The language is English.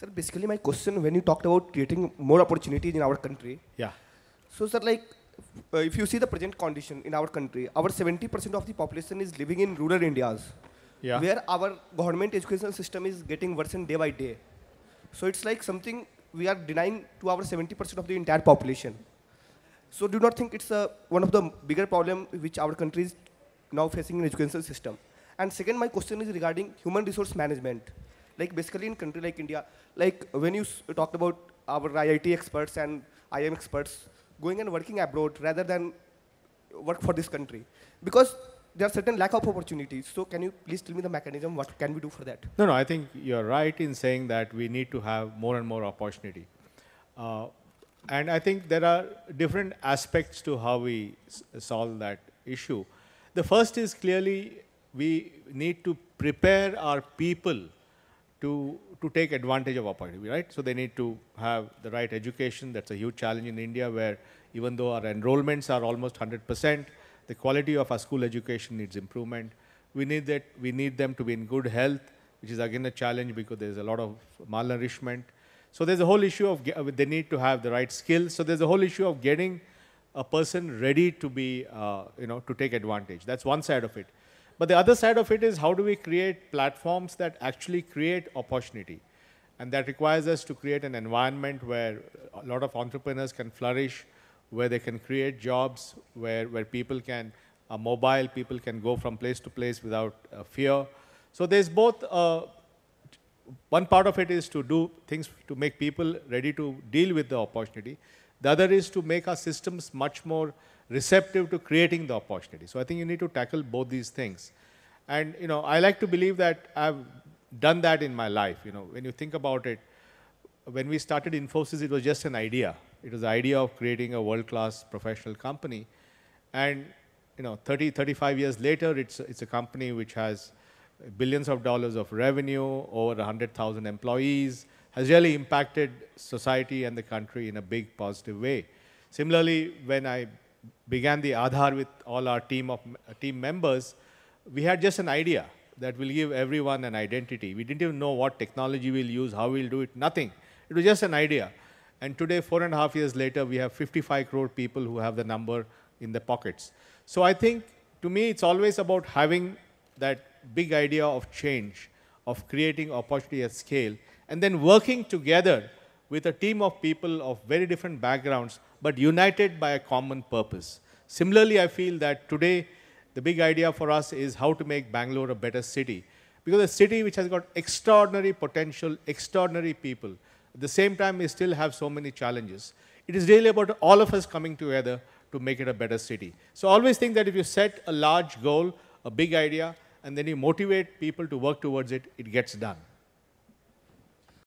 Sir, basically my question when you talked about creating more opportunities in our country. Yeah. So sir, like uh, if you see the present condition in our country, our 70% of the population is living in rural Indias. Yeah. Where our government education system is getting worsened day by day. So it's like something we are denying to our 70% of the entire population. So do not think it's a, uh, one of the bigger problem which our country is now facing in education system. And second, my question is regarding human resource management like basically in country like India, like when you talked about our IIT experts and IIM experts going and working abroad rather than work for this country, because there are certain lack of opportunities. So can you please tell me the mechanism? What can we do for that? No, no, I think you're right in saying that we need to have more and more opportunity. Uh, and I think there are different aspects to how we solve that issue. The first is clearly we need to prepare our people to, to take advantage of opportunity, right? So they need to have the right education. That's a huge challenge in India where even though our enrollments are almost 100%, the quality of our school education needs improvement. We need, that, we need them to be in good health, which is again a challenge because there's a lot of malnourishment. So there's a whole issue of they need to have the right skills. So there's a whole issue of getting a person ready to be, uh, you know, to take advantage. That's one side of it. But the other side of it is how do we create platforms that actually create opportunity? And that requires us to create an environment where a lot of entrepreneurs can flourish, where they can create jobs, where, where people can uh, mobile, people can go from place to place without uh, fear. So there's both, uh, one part of it is to do things to make people ready to deal with the opportunity. The other is to make our systems much more receptive to creating the opportunity. So I think you need to tackle both these things. And, you know, I like to believe that I've done that in my life. You know, when you think about it, when we started Infosys, it was just an idea. It was the idea of creating a world-class professional company. And, you know, 30, 35 years later, it's, it's a company which has billions of dollars of revenue, over 100,000 employees, has really impacted society and the country in a big positive way. Similarly, when I began the Aadhaar with all our team of uh, team members, we had just an idea that will give everyone an identity. We didn't even know what technology we'll use, how we'll do it, nothing. It was just an idea. And today, four and a half years later, we have 55 crore people who have the number in their pockets. So I think, to me, it's always about having that big idea of change, of creating opportunity at scale, and then working together with a team of people of very different backgrounds, but united by a common purpose. Similarly, I feel that today the big idea for us is how to make Bangalore a better city. Because a city which has got extraordinary potential, extraordinary people, at the same time we still have so many challenges. It is really about all of us coming together to make it a better city. So always think that if you set a large goal, a big idea, and then you motivate people to work towards it, it gets done.